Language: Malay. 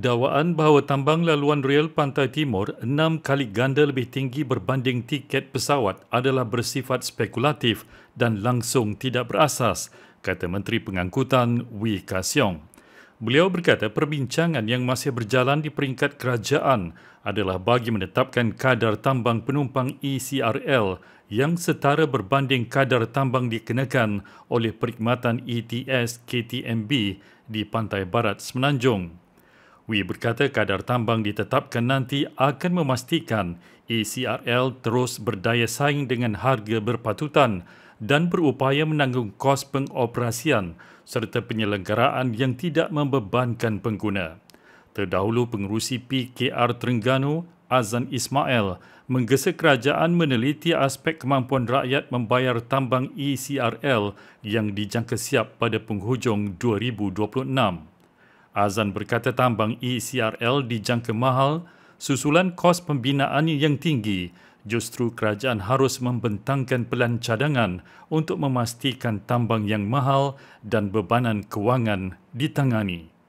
Dawaan bahawa tambang laluan real pantai timur enam kali ganda lebih tinggi berbanding tiket pesawat adalah bersifat spekulatif dan langsung tidak berasas, kata Menteri Pengangkutan Wee Ka Siong. Beliau berkata perbincangan yang masih berjalan di peringkat kerajaan adalah bagi menetapkan kadar tambang penumpang ECRL yang setara berbanding kadar tambang dikenakan oleh perkhidmatan ETS KTMB di Pantai Barat Semenanjung. Wi berkata kadar tambang ditetapkan nanti akan memastikan ECRL terus berdaya saing dengan harga berpatutan dan berupaya menanggung kos pengoperasian serta penyelenggaraan yang tidak membebankan pengguna. Terdahulu pengurusi PKR Terengganu, Azan Ismail, menggesa kerajaan meneliti aspek kemampuan rakyat membayar tambang ECRL yang dijangka siap pada penghujung 2026. Azan berkata tambang ECRL dijangka mahal susulan kos pembinaan yang tinggi justru kerajaan harus membentangkan pelan cadangan untuk memastikan tambang yang mahal dan bebanan kewangan ditangani.